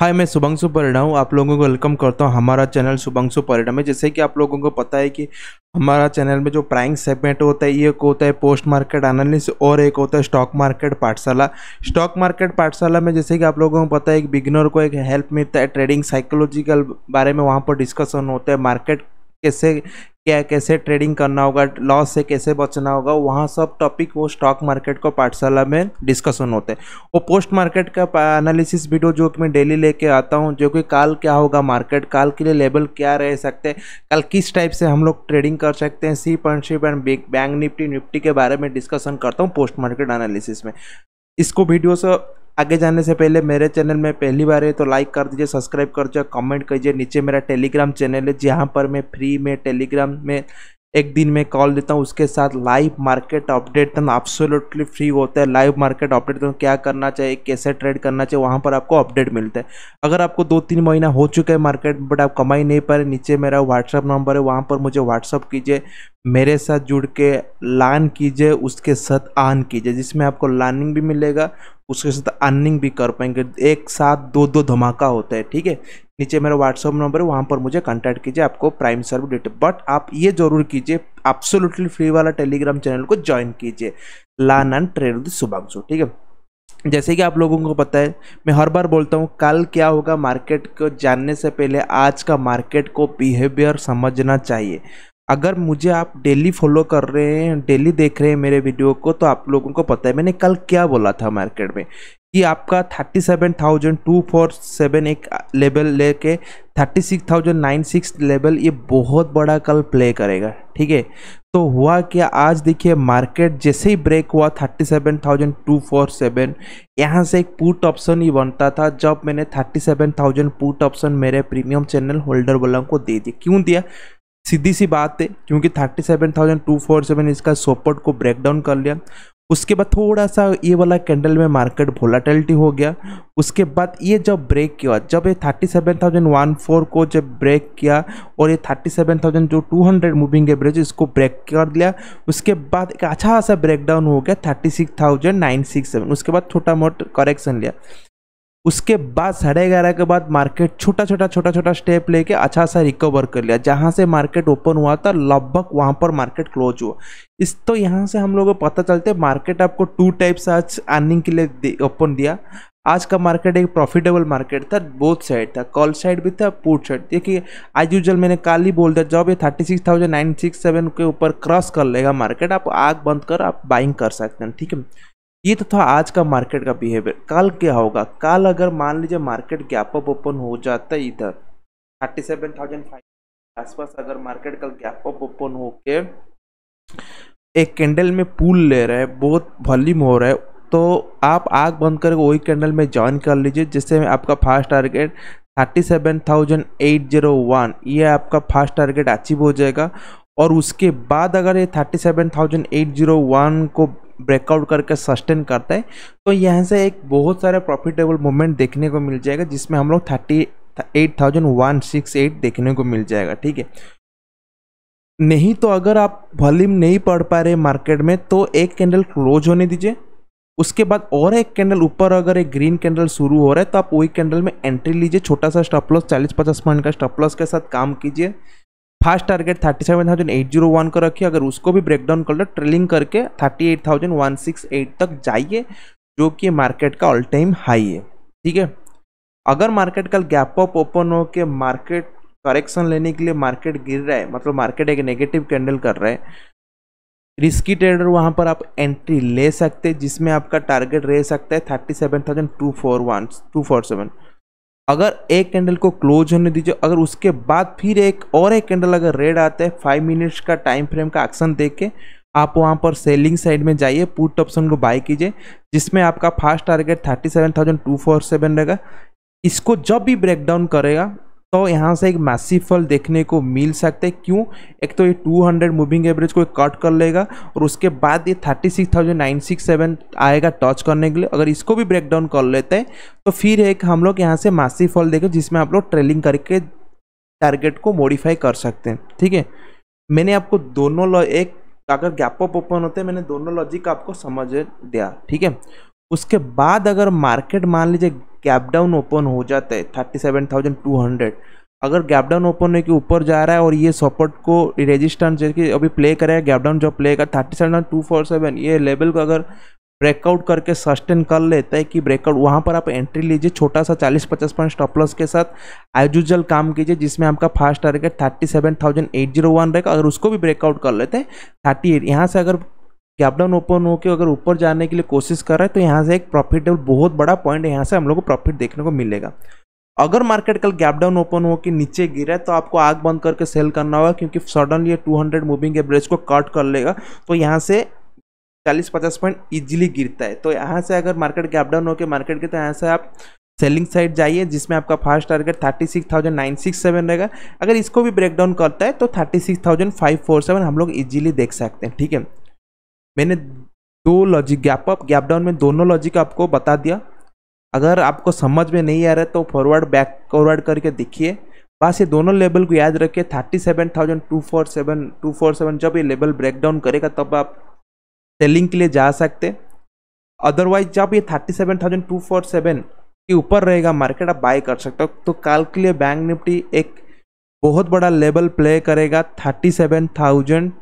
हाय मैं शुभंशु परिणा हूँ आप लोगों को वेलकम करता हूँ हमारा चैनल शुभंशु परिणा में जैसे कि आप लोगों को पता है कि हमारा चैनल में जो प्राइंग सेगमेंट होता है एक होता है पोस्ट मार्केट एनालिस और एक होता है स्टॉक मार्केट पाठशाला स्टॉक मार्केट पाठशाला में जैसे कि आप लोगों को पता है एक बिगनर को एक हेल्प मिलता है ट्रेडिंग साइकोलॉजिकल बारे में वहाँ पर डिस्कशन होता है मार्केट कैसे क्या कैसे ट्रेडिंग करना होगा लॉस से कैसे बचना होगा वहाँ सब टॉपिक वो स्टॉक मार्केट को पाठशाला में डिस्कशन होते हैं वो पोस्ट मार्केट का एनालिसिस वीडियो जो कि मैं डेली लेके आता हूँ जो कि काल क्या होगा मार्केट काल के लिए लेवल क्या रह सकते हैं कल किस टाइप से हम लोग ट्रेडिंग कर सकते हैं see point and bank Nifty Nifty के बारे में डिस्कशन करता हूँ पोस्ट मार्केट एनालिसिस में इसको वीडियो से आगे जाने से पहले मेरे चैनल में पहली बार है तो लाइक कर दीजिए सब्सक्राइब कर दीजिए कमेंट कीजिए नीचे मेरा टेलीग्राम चैनल है जहाँ पर मैं फ्री में टेलीग्राम में एक दिन में कॉल देता हूँ उसके साथ लाइव मार्केट अपडेट तो absolutely फ्री होता है लाइव मार्केट अपडेट तो क्या करना चाहिए कैसे ट्रेड करना चाहिए वहाँ पर आपको अपडेट मिलता है अगर आपको दो तीन महीना हो चुका है मार्केट बट आप कमाई नहीं पा रहे नीचे मेरा व्हाट्सअप नंबर है वहाँ पर मुझे व्हाट्सअप कीजिए मेरे साथ जुड़ के लान कीजिए उसके साथ आन कीजिए जिसमें आपको लानिंग भी मिलेगा उसके साथ अर्निंग भी कर पाएंगे एक साथ दो दो धमाका होता है ठीक है नीचे मेरा व्हाट्सअप नंबर है वहाँ पर मुझे कांटेक्ट कीजिए आपको प्राइम सर्व डिटेल बट आप ये जरूर कीजिए एब्सोल्युटली फ्री वाला टेलीग्राम चैनल को ज्वाइन कीजिए लान एंड ट्रेड सुबांशु ठीक है जैसे कि आप लोगों को पता है मैं हर बार बोलता हूँ कल क्या होगा मार्केट को जानने से पहले आज का मार्केट को बिहेवियर समझना चाहिए अगर मुझे आप डेली फॉलो कर रहे हैं डेली देख रहे हैं मेरे वीडियो को तो आप लोगों को पता है मैंने कल क्या बोला था मार्केट में कि आपका thirty seven thousand two four seven एक लेवल लेके thirty six thousand nine six level ये बहुत बड़ा कल प्ले करेगा ठीक है तो हुआ क्या आज देखिए मार्केट जैसे ही ब्रेक हुआ thirty seven thousand two four seven यहाँ से एक पुट ऑप्शन ही बनता था जब मैंने thirty seven thousand put option मेरे प्रीमियम चैनल होल्डर वालों को दे दिया क्यों दिया सीधी सी बात है क्योंकि thirty seven thousand two four seven इसका सपोर्ट को ब्रेक डाउन कर लिया उसके बाद थोड़ा सा ये वाला कैंडल में मार्केट वोलाटिलिटी हो गया उसके बाद ये जब ब्रेक किया जब ये thirty seven thousand one four को जब ब्रेक किया और ये थर्टी सेवन थाउजेंड जो टू हंड्रेड मूविंग एवरेज इसको ब्रेक कर दिया उसके बाद एक अच्छा सा ब्रेकडाउन हो गया thirty six thousand nine six seven उसके बाद छोटा मोटा करेक्शन लिया उसके बाद साढ़े ग्यारह के बाद मार्केट छोटा छोटा छोटा छोटा स्टेप लेके अच्छा सा रिकवर कर लिया जहाँ से मार्केट ओपन हुआ था लगभग वहाँ पर मार्केट क्लोज हुआ इस तो यहाँ से हम लोगों को पता चलते मार्केट आपको टू टाइप्स आज अर्निंग के लिए ओपन दिया आज का मार्केट एक प्रॉफिटेबल मार्केट था बोथ साइड था कॉल साइड भी था पुट साइड देखिए आज यूजल मैंने कल ही बोल दिया जब ये thirty six thousand nine six seven के ऊपर क्रॉस कर लेगा मार्केट आप आग बंद कर आप बाइंग कर सकते हैं ठीक है ये तो था आज का मार्केट का बिहेवियर कल क्या होगा कल अगर मान लीजिए मार्केट गैप अप ओपन हो जाता है इधर थर्टी सेवन थाउजेंड फाइव आसपास अगर मार्केट कल गैप अप ओपन के एक कैंडल में पुल ले रहा है बहुत वॉल्यूम हो रहा है तो आप आग बंद करके वही कैंडल में ज्वाइन कर लीजिए जिससे आपका first target thirty seven thousand eight zero one ये आपका फास्ट टारगेट अचीव हो जाएगा और उसके बाद अगर ये thirty seven thousand eight zero one को ब्रेकआउट करके सस्टेन करता है तो यहाँ से एक बहुत सारे प्रॉफिटेबल मोमेंट देखने को मिल जाएगा जिसमें हम लोग thirty eight thousand one six eight देखने को मिल जाएगा ठीक है नहीं तो अगर आप वॉल्यूम नहीं पढ़ पा रहे मार्केट में तो एक कैंडल क्लोज होने दीजिए उसके बाद और एक कैंडल ऊपर अगर एक ग्रीन कैंडल शुरू हो रहा है तो आप वही कैंडल में एंट्री लीजिए छोटा सा स्टॉप लॉस चालीस पचास पॉइंट का स्टॉप लॉस के साथ काम कीजिए first target thirty seven thousand eight zero one का रखिए अगर उसको भी ब्रेकडाउन कर लो ट्रेलिंग करके thirty eight thousand one six eight तक जाइए जो कि मार्केट का ऑल टाइम हाई है ठीक है अगर मार्केट कल गैप अप ओपन हो के मार्केट करेक्शन लेने के लिए मार्केट गिर रहा है मतलब मार्केट एक नेगेटिव कैंडल कर रहा है रिस्की ट्रेडर वहाँ पर आप एंट्री ले सकते हैं जिसमें आपका टारगेट रह सकता है thirty seven thousand two four one two four seven अगर एक कैंडल को क्लोज होने दीजिए अगर उसके बाद फिर एक और एक कैंडल अगर रेड आता है फाइव मिनट्स का टाइम फ्रेम का एक्शन देख के आप वहाँ पर सेलिंग साइड में जाइए पुट ऑप्शन को बाई कीजिए जिसमें आपका first target thirty seven thousand two four seven रहेगा इसको जब भी ब्रेकडाउन करेगा तो यहाँ से एक मैसिव फल देखने को मिल सकता है क्यों एक तो ये 200 मूविंग एवरेज को कट कर लेगा और उसके बाद ये 36,967 आएगा टच करने के लिए अगर इसको भी ब्रेक डाउन कर लेते हैं तो फिर एक हम लोग यहाँ से मैसिव फल देखें जिसमें आप लोग ट्रेलिंग करके टारगेट को मॉडिफाई कर सकते हैं ठीक है मैंने आपको दोनों एक अगर गैप ऑफ ओपन होते हैं मैंने दोनों लॉजिक आपको समझ दिया ठीक है उसके बाद अगर मार्केट मान लीजिए गैप डाउन ओपन हो जाता है thirty seven thousand two hundred अगर गैप डाउन ओपन होने के ऊपर जा रहा है और ये सपोर्ट को रेजिस्टेंस जैसे कि अभी प्ले करेगा गैप डाउन जो प्ले कर thirty seven two four seven ये लेवल को अगर ब्रेकआउट करके सस्टेन कर लेता है कि ब्रेकआउट वहाँ पर आप एंट्री लीजिए छोटा सा चालीस पचास पॉइंट स्टॉप लॉस के साथ एज यूजल काम कीजिए जिसमें आपका first target thirty seven thousand eight zero one रहेगा अगर उसको भी ब्रेकआउट कर लेते हैं थर्टी एट यहाँ से अगर गैपडाउन डाउन ओपन होकर अगर ऊपर जाने के लिए कोशिश कर रहा है तो यहाँ से एक प्रॉफिटेबल बहुत बड़ा पॉइंट यहाँ से हम लोग को प्रॉफिट देखने को मिलेगा अगर मार्केट कल गैप डाउन ओपन हो कि नीचे गिरा है तो आपको आग बंद करके सेल करना होगा क्योंकि सडनली ये 200 मूविंग एवरेज को कट कर लेगा तो यहाँ से चालीस पचास पॉइंट इजीली गिरता है तो यहाँ से अगर मार्केट गैप डाउन होकर मार्केट के तो यहाँ से आप सेलिंग साइड जाइए जिसमें आपका first target thirty six thousand nine six seven रहेगा अगर इसको भी ब्रेक डाउन करता है तो thirty six thousand five four seven हम लोग इजीली देख सकते हैं ठीक है मैंने दो logic gap up gap down में दोनों लॉजिक आपको बता दिया अगर आपको समझ में नहीं आ रहा है तो फॉरवर्ड बैक फॉरवर्ड करके देखिए बस ये दोनों लेवल को याद रखिए thirty seven thousand two four seven two four seven जब ये लेवल ब्रेक डाउन करेगा तब आप सेलिंग के लिए जा सकते अदरवाइज जब ये thirty seven thousand two four seven के ऊपर रहेगा मार्केट आप बाय कर सकते हो तो कल के लिए बैंक निफ्टी एक बहुत बड़ा लेवल प्ले करेगा thirty seven thousand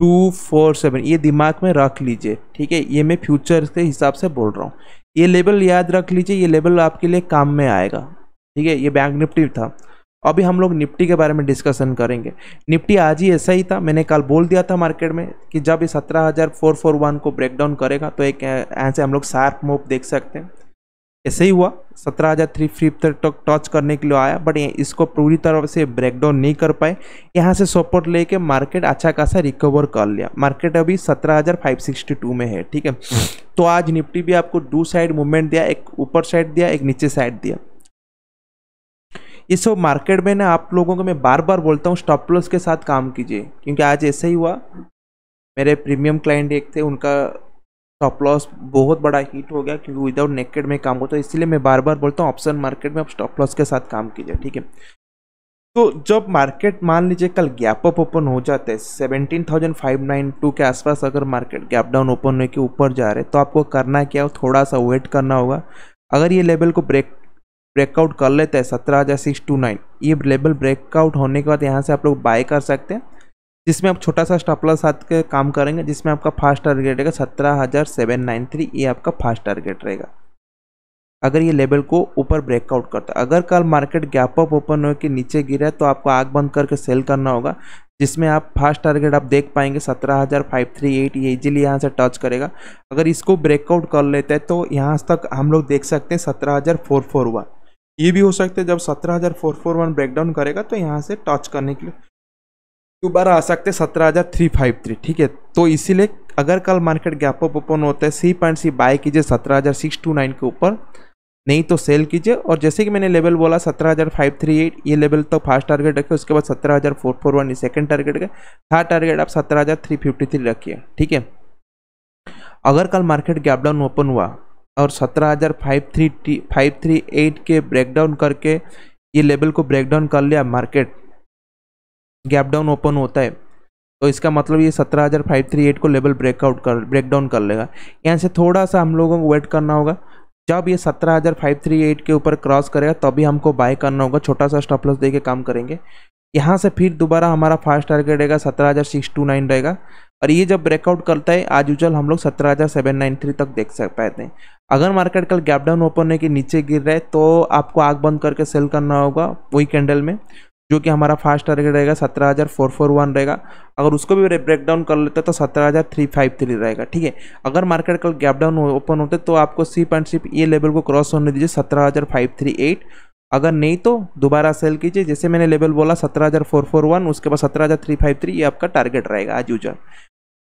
two four seven ये दिमाग में रख लीजिए ठीक है ये मैं फ्यूचर के हिसाब से बोल रहा हूँ ये लेवल याद रख लीजिए ये लेवल आपके लिए काम में आएगा ठीक है ये बैंक निफ्टी था अभी हम लोग निफ्टी के बारे में डिस्कशन करेंगे निफ्टी आज ही ऐसा ही था मैंने कल बोल दिया था मार्केट में कि जब ये सत्रह हज़ार फोर फोर वन को ब्रेकडाउन करेगा तो एक ऐसे हम लोग शार्प मूव देख सकते हैं ऐसे ही हुआ सत्रह हज़ार थ्री फ्री तक टच करने के लिए आया बट इसको पूरी तरह से ब्रेकडाउन नहीं कर पाए यहाँ से सपोर्ट लेके मार्केट अच्छा खासा रिकवर कर लिया मार्केट अभी सत्रह हज़ार फाइव सिक्सटी टू में है ठीक है तो आज निफ्टी भी आपको दो साइड मूवमेंट दिया एक ऊपर साइड दिया एक नीचे साइड दिया ये सब मार्केट में ना आप लोगों को मैं बार बार बोलता हूँ स्टॉप लॉस के साथ काम कीजिए क्योंकि आज ऐसे ही हुआ मेरे प्रीमियम क्लाइंट एक थे उनका स्टॉप लॉस बहुत बड़ा हीट हो गया क्योंकि विदाउट नेकेड में काम होता है इसलिए मैं बार बार बोलता हूँ ऑप्शन मार्केट में आप स्टॉप लॉस के साथ काम कीजिए ठीक है तो जब मार्केट मान लीजिए कल गैप अप ओपन हो जाते हैं seventeen thousand five nine two के आसपास अगर मार्केट गैप डाउन ओपन होने के ऊपर जा रहे तो आपको करना क्या हो थोड़ा सा वेट करना होगा अगर ये लेवल को ब्रेक ब्रेकआउट कर लेते हैं सत्रह हज़ार सिक्स टू नाइन ये लेवल ब्रेकआउट होने के बाद यहाँ से आप लोग बाय कर सकते हैं जिसमें आप छोटा सा स्टापलर साथ के काम करेंगे जिसमें आपका फास्ट टारगेट रहेगा सत्रह हज़ार सेवन नाइन थ्री ये आपका फास्ट टारगेट रहेगा अगर ये लेवल को ऊपर ब्रेकआउट करता है अगर कल मार्केट गैप अप ओपन हो के नीचे गिरा है तो आपको आग बंद करके सेल करना होगा जिसमें आप फास्ट टारगेट आप देख पाएंगे सत्रह हज़ार फाइव थ्री एट ये इजीली यहाँ से टच करेगा अगर इसको ब्रेकआउट कर लेते हैं तो यहाँ तक हम लोग देख सकते हैं सत्रह हज़ार फोर फोर वन ये भी हो सकता है जब सत्रह हज़ार फोर फोर वन ब्रेकडाउन करेगा तो यहाँ से टच करने के लिए बार आ सकते सत्रह हज़ार थ्री फाइव थ्री ठीक है तो इसीलिए अगर कल मार्केट गैप अप ओपन होता है सी पॉइंट सी बाय कीजिए सत्रह हज़ार सिक्स टू नाइन के ऊपर नहीं तो सेल कीजिए और जैसे कि मैंने लेवल बोला सत्रह हज़ार फाइव थ्री एट ये लेवल तो फर्स्ट टारगेट रखे उसके बाद सत्रह हज़ार फोर फोर वन ये सेकेंड टारगेट रखे थर्ड टारगेट आप सत्रह हज़ार थ्री फिफ्टी थ्री रखिए ठीक है अगर कल मार्केट गैप डाउन ओपन हुआ और सत्रह हज़ार five three five three eight के ब्रेकडाउन करके ये लेवल को ब्रेकडाउन कर लिया मार्केट गैप डाउन ओपन होता है तो इसका मतलब ये सत्रह हज़ार फाइव थ्री एट को लेवल ब्रेकआउट कर ब्रेक डाउन कर लेगा यहाँ से थोड़ा सा हम लोगों को वेट करना होगा जब ये सत्रह हज़ार फाइव थ्री एट के ऊपर क्रॉस करेगा तभी हमको बाय करना होगा छोटा सा स्टॉप लॉस दे के काम करेंगे यहाँ से फिर दोबारा हमारा फास्ट टारगेट रहेगा सत्रह हज़ार सिक्स टू नाइन रहेगा और ये जब ब्रेकआउट करता है आज यूजल हम लोग सत्रह हज़ार सेवन नाइन थ्री तक देख सक पाते हैं अगर मार्केट कल गैप डाउन ओपन है कि नीचे गिर रहा है तो आपको आग बंद करके सेल करना होगा वही कैंडल में जो कि हमारा फास्ट टारगेट रहेगा सत्रह हज़ार फोर फोर वन रहेगा अगर उसको भी ब्रेक डाउन कर लेते तो सत्रह हज़ार थ्री फाइव थ्री रहेगा ठीक है अगर मार्केट कल गैप डाउन ओपन होते तो आपको सिप एंड सिप ये लेवल को क्रॉस होने दीजिए सत्रह हज़ार फाइव थ्री एट अगर नहीं तो दोबारा सेल कीजिए जैसे मैंने लेवल बोला सत्रह हज़ार फोर फोर वन उसके बाद सत्रह हज़ार थ्री फाइव थ्री ये आपका टारगेट रहेगा आज यूजर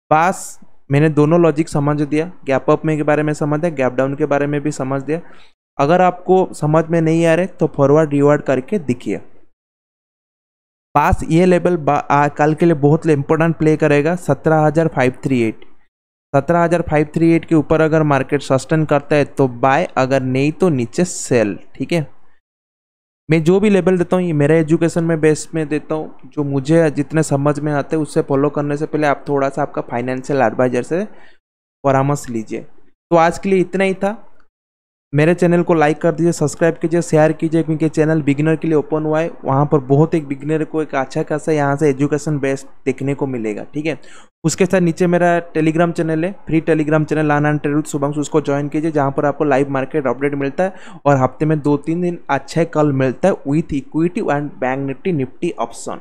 पास मैंने दोनों लॉजिक समझ दिया गैप अप में के बारे में समझ दिया गैप डाउन के बारे में भी समझ दिया अगर आपको समझ में नहीं आ रहे तो फॉरवर्ड रिवर्ड करके दिखिए पास ये लेवल कल के लिए बहुत इंपॉर्टेंट प्ले करेगा सत्रह हज़ार फाइव थ्री एट सत्रह हज़ार फाइव थ्री एट के ऊपर अगर मार्केट सस्टेन करता है तो बाय अगर नहीं तो नीचे सेल ठीक है मैं जो भी लेवल देता हूँ ये मेरे एजुकेशन में बेस में देता हूँ जो मुझे जितने समझ में आते हैं उससे फॉलो करने से पहले आप थोड़ा सा आपका फाइनेंशियल एडवाइजर से परामर्श लीजिए तो आज के लिए इतना ही था मेरे चैनल को लाइक कर दीजिए सब्सक्राइब कीजिए शेयर कीजिए क्योंकि चैनल बिगिनर के लिए ओपन हुआ है वहाँ पर बहुत एक बिगिनर को एक अच्छा खासा यहाँ से एजुकेशन बेस्ड देखने को मिलेगा ठीक है उसके साथ नीचे मेरा टेलीग्राम चैनल है फ्री टेलीग्राम चैनल आना ट्रेवल शुभंश उसको ज्वाइन कीजिए जहाँ पर आपको लाइव मार्केट अपडेट मिलता है और हफ्ते में दो तीन दिन अच्छा कल मिलता है with equity and bank Nifty Nifty option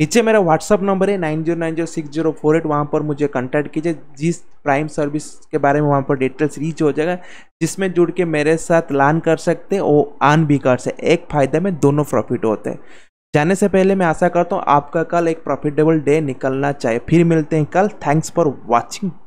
नीचे मेरा व्हाट्सअप नंबर है nine zero nine zero six zero four eight वहाँ पर मुझे कॉन्टैक्ट कीजिए जिस प्राइम सर्विस के बारे में वहाँ पर डिटेल्स रीच हो जाएगा जिसमें जुड़ के मेरे साथ लान कर सकते और आन भी कर सकते एक फ़ायदे में दोनों प्रॉफिट होते हैं जाने से पहले मैं आशा करता हूँ आपका कल एक प्रॉफिटेबल डे निकलना चाहिए फिर मिलते हैं कल थैंक्स फॉर वॉचिंग